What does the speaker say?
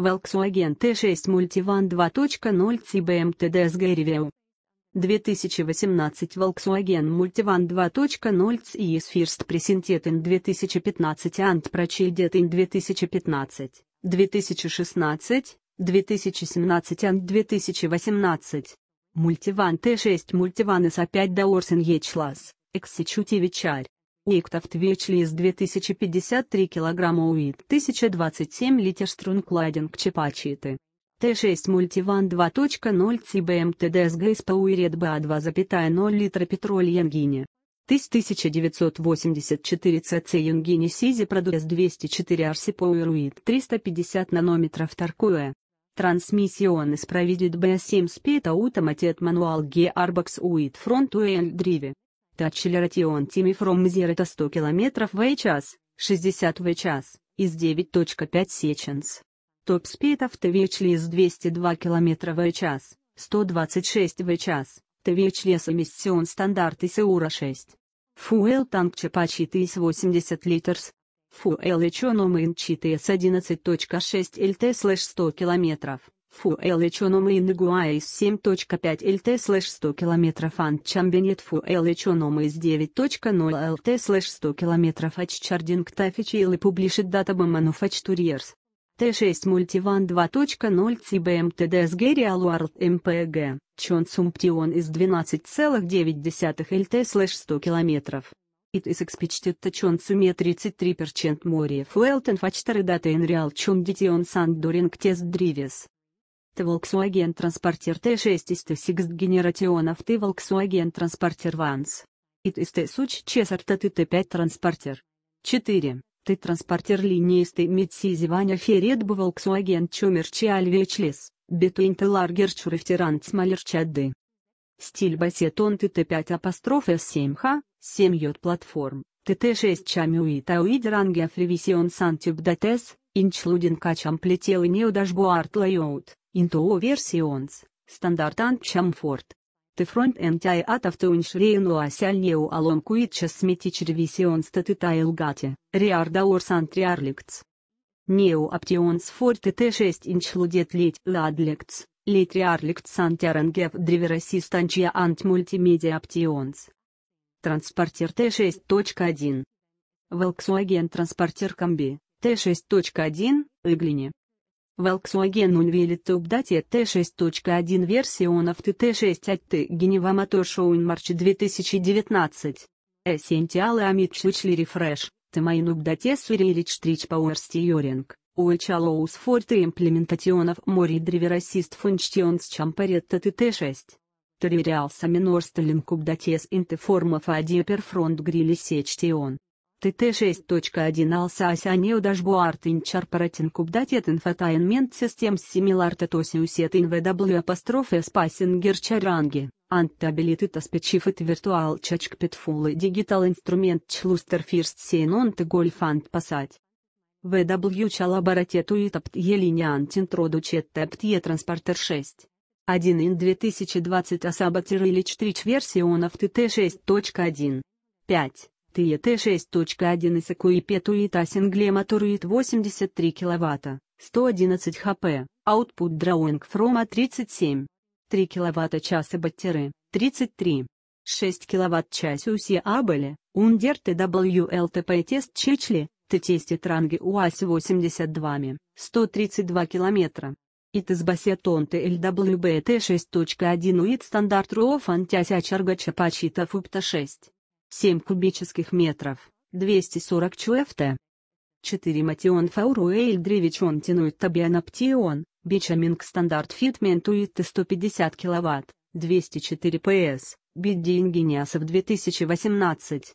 Volkswagen T6 Multivan 2.0 CBM TDSG Review 2018 Volkswagen Multivan 2.0 CES First Presented in 2015 and Proceeded in 2015, 2016, 2017 and 2018. Multivan т 6 Multivan S5 Doors in H-Class, Executive HR. Уиктов из 2053 кг Уит 1027 литр Стрункладинг Чепачиты. Т6 Мультиван 2.0 ЦБМ ТДСГ из Пауирет БА2,0 литра Петроль Янгини. 1984 ЦЦ Янгини Сизи Продуэс 204 Арси Пауэруит 350 нанометров Таркуэ. Трансмиссион исправидит БС7 спит аутоматет мануал Ге Арбакс Уит фронт Уэль Дриве. Acceleration time from 0 to 100 км в час, 60 в час, is 9.5 seconds. Top speed of the vehicle is 202 км в час, 126 в час, the vehicle's emission standard is Euro 6. Fuel tank capacity is 80 liters. Fuel economy in CTS 11.6 LT 100 км. Фуэл эконома Ингуа из 7.5 ЛТ слэш 100 км Анчамбинет фуэл эконома из 9.0 ЛТ слэш 100 км Чардинг тафичил и публишит дата ФАЧ мануфактурьерс. Т6 мультиван 2.0 ЦБМ ТДС Гериал Уарлд МПГ, Чон Сумптион из 12,9 ЛТ слэш 100 км. It is expected to chon sume 33% more fuel than factor data in real chum detion sand during test drives. Volkswagen Transporter t 6 из Т6 генерационов Volkswagen Transporter Ванс. Ит из Т-суч Чесарта Т5 транспортер. 4. Ты транспортер линейстый медсизиваня феред буволксуаген чумерчи альвечлес, бетуинты ларгер чурифтиран чады. Стиль басетон т 5 апостроф С7 Х, 7 йод платформ, ТТ6 и тауид чамюит ауидеранге афривисион датес, инчлудин качам плетел и неудажбуарт лайоут. Intuo-versions, standard chamfort. The front-end I out of to enshrine uasial new along with cosmetic revisions that it gate, rear doors and rear licts. New options for the 6 inch loaded lit lad licts, lit rear licts and RNGF driver assistant and multimedia options. Транспортер Т6.1 Volkswagen Транспортер Комби Т6.1 Иглини Volkswagen unveiled update T6.1 version of TT6 at the Geneva Motor Show in March 2019. Essential Amid Richly Refresh, the main update Siri Rich Trich Power Steering, which allows for the implementation of more driver assist functions compared to TT6. The real minor styling updates in the form of a deeper front grille section. ТТ6.1 Alsace Neudashboard Incorporating Updated Infotainment Systems Similar to Tosiuset in VW Apostrophe Spasinger Charangi, Antability to Specific Virtual Chachk Pitful Digital Instrument Chluster First Sein on the Golf and Passat. VW Chalaboratet Uitapt Елиниант Introducet Tapt E Transporter 6. 1 in 2020 Asabatir Illich Trich версионов ТТ6.1. 5. ТЕТ 6.1 и СКУИП Туит 83 кВт, 111 хп, Output Drawing From 37. 3 квт часа баттеры, 33. 6 кВт-час УСИ Абеле, Ундерты WLTP Тест Чичли, т Транги УАС 82, 132 км. ИТС басетонте ЛВБТ 6.1 УИТ стандарт РОФ антяся чаргача пачита фупта 6. 7 кубических метров, 240 чфт. 4 Матион Фауруэль Древичон Тинует Табиан Аптион, Бичаминг Стандарт Фитмент 150 кВт, 204 п.с. Бидди Ингениасов 2018.